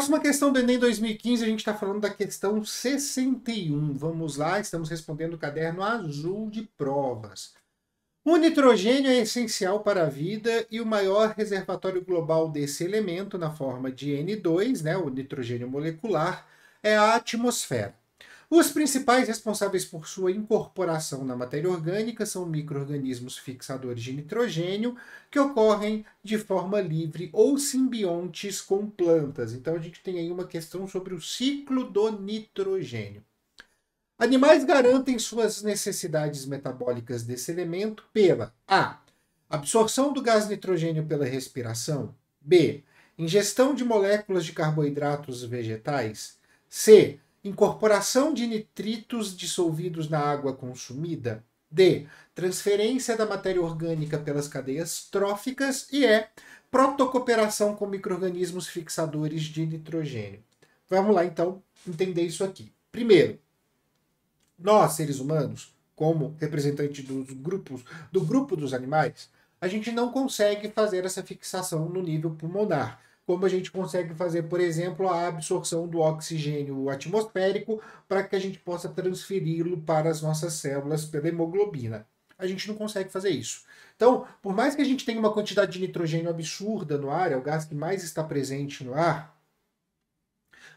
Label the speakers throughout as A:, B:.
A: Próxima questão do Enem 2015, a gente está falando da questão 61. Vamos lá, estamos respondendo o caderno azul de provas. O nitrogênio é essencial para a vida e o maior reservatório global desse elemento, na forma de N2, né, o nitrogênio molecular, é a atmosfera. Os principais responsáveis por sua incorporação na matéria orgânica são micro-organismos fixadores de nitrogênio, que ocorrem de forma livre ou simbiontes com plantas. Então a gente tem aí uma questão sobre o ciclo do nitrogênio. Animais garantem suas necessidades metabólicas desse elemento pela A. Absorção do gás nitrogênio pela respiração. B. Ingestão de moléculas de carboidratos vegetais. C incorporação de nitritos dissolvidos na água consumida. D. Transferência da matéria orgânica pelas cadeias tróficas. E E. Protocooperação com microrganismos fixadores de nitrogênio. Vamos lá, então, entender isso aqui. Primeiro, nós, seres humanos, como representante dos grupos, do grupo dos animais, a gente não consegue fazer essa fixação no nível pulmonar como a gente consegue fazer, por exemplo, a absorção do oxigênio atmosférico para que a gente possa transferi-lo para as nossas células pela hemoglobina. A gente não consegue fazer isso. Então, por mais que a gente tenha uma quantidade de nitrogênio absurda no ar, é o gás que mais está presente no ar,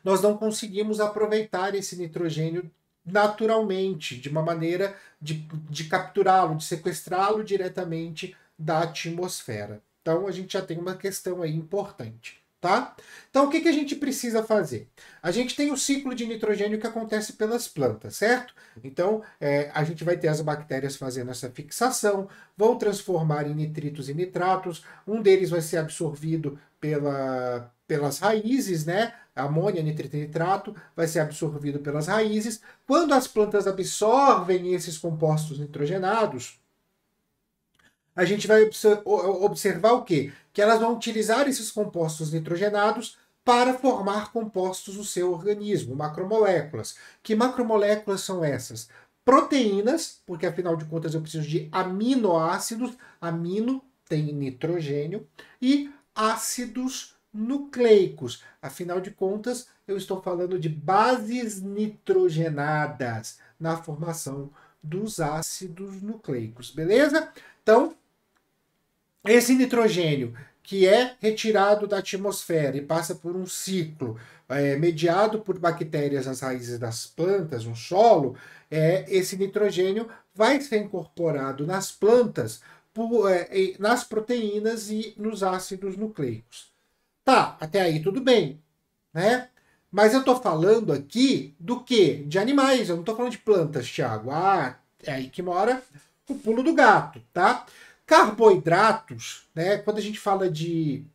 A: nós não conseguimos aproveitar esse nitrogênio naturalmente, de uma maneira de, de capturá-lo, de sequestrá-lo diretamente da atmosfera. Então, a gente já tem uma questão aí importante tá? Então, o que, que a gente precisa fazer? A gente tem o ciclo de nitrogênio que acontece pelas plantas, certo? Então, é, a gente vai ter as bactérias fazendo essa fixação, vão transformar em nitritos e nitratos, um deles vai ser absorvido pela, pelas raízes, né? Amônia, nitrito e nitrato vai ser absorvido pelas raízes. Quando as plantas absorvem esses compostos nitrogenados, a gente vai observar o quê? Que elas vão utilizar esses compostos nitrogenados para formar compostos do seu organismo, macromoléculas. Que macromoléculas são essas? Proteínas, porque afinal de contas eu preciso de aminoácidos, amino tem nitrogênio, e ácidos nucleicos. Afinal de contas, eu estou falando de bases nitrogenadas na formação dos ácidos nucleicos, beleza? Então, esse nitrogênio que é retirado da atmosfera e passa por um ciclo é, mediado por bactérias nas raízes das plantas, no solo, é, esse nitrogênio vai ser incorporado nas plantas, por, é, nas proteínas e nos ácidos nucleicos. Tá, até aí tudo bem, né? Mas eu estou falando aqui do que? De animais, eu não estou falando de plantas, Tiago. Ah, é aí que mora o pulo do gato, tá? Carboidratos, né? Quando a gente fala de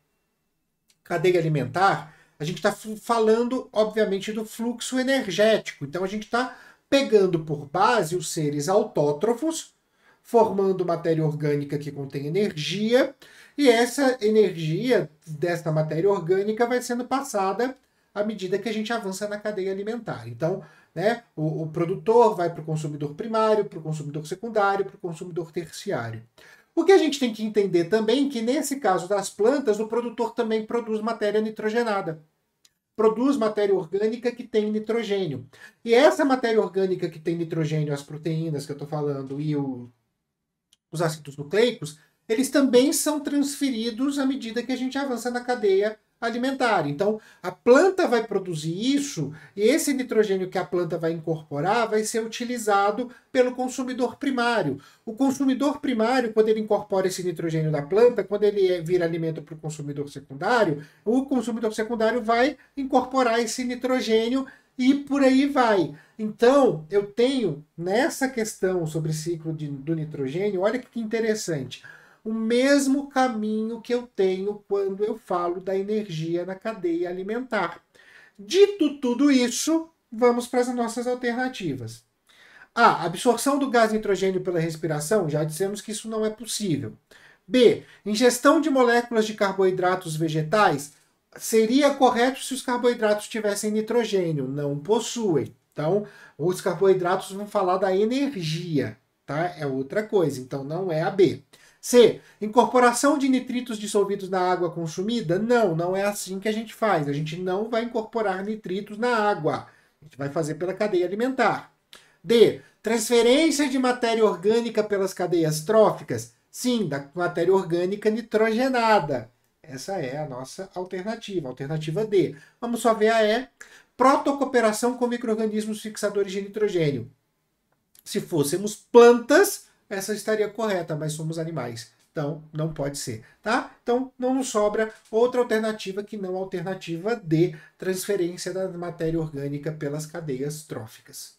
A: cadeia alimentar, a gente está falando, obviamente, do fluxo energético. Então a gente está pegando por base os seres autótrofos, formando matéria orgânica que contém energia, e essa energia desta matéria orgânica vai sendo passada à medida que a gente avança na cadeia alimentar. Então, né, o, o produtor vai para o consumidor primário, para o consumidor secundário, para o consumidor terciário. Porque a gente tem que entender também é que, nesse caso das plantas, o produtor também produz matéria nitrogenada. Produz matéria orgânica que tem nitrogênio. E essa matéria orgânica que tem nitrogênio, as proteínas que eu estou falando e o, os ácidos nucleicos, eles também são transferidos à medida que a gente avança na cadeia alimentar. Então, a planta vai produzir isso e esse nitrogênio que a planta vai incorporar vai ser utilizado pelo consumidor primário. O consumidor primário, quando ele incorpora esse nitrogênio da planta, quando ele é, vira alimento para o consumidor secundário, o consumidor secundário vai incorporar esse nitrogênio e por aí vai. Então, eu tenho nessa questão sobre ciclo de, do nitrogênio, olha que interessante o mesmo caminho que eu tenho quando eu falo da energia na cadeia alimentar. Dito tudo isso, vamos para as nossas alternativas. A. Absorção do gás nitrogênio pela respiração, já dissemos que isso não é possível. B. Ingestão de moléculas de carboidratos vegetais seria correto se os carboidratos tivessem nitrogênio, não possuem. Então, os carboidratos vão falar da energia, tá? É outra coisa, então não é a B. C. Incorporação de nitritos dissolvidos na água consumida? Não, não é assim que a gente faz. A gente não vai incorporar nitritos na água. A gente vai fazer pela cadeia alimentar. D. Transferência de matéria orgânica pelas cadeias tróficas? Sim, da matéria orgânica nitrogenada. Essa é a nossa alternativa, alternativa D. Vamos só ver a E. Protocooperação com micro-organismos fixadores de nitrogênio. Se fôssemos plantas, essa estaria correta, mas somos animais. Então, não pode ser, tá? Então, não nos sobra outra alternativa que não a alternativa de transferência da matéria orgânica pelas cadeias tróficas.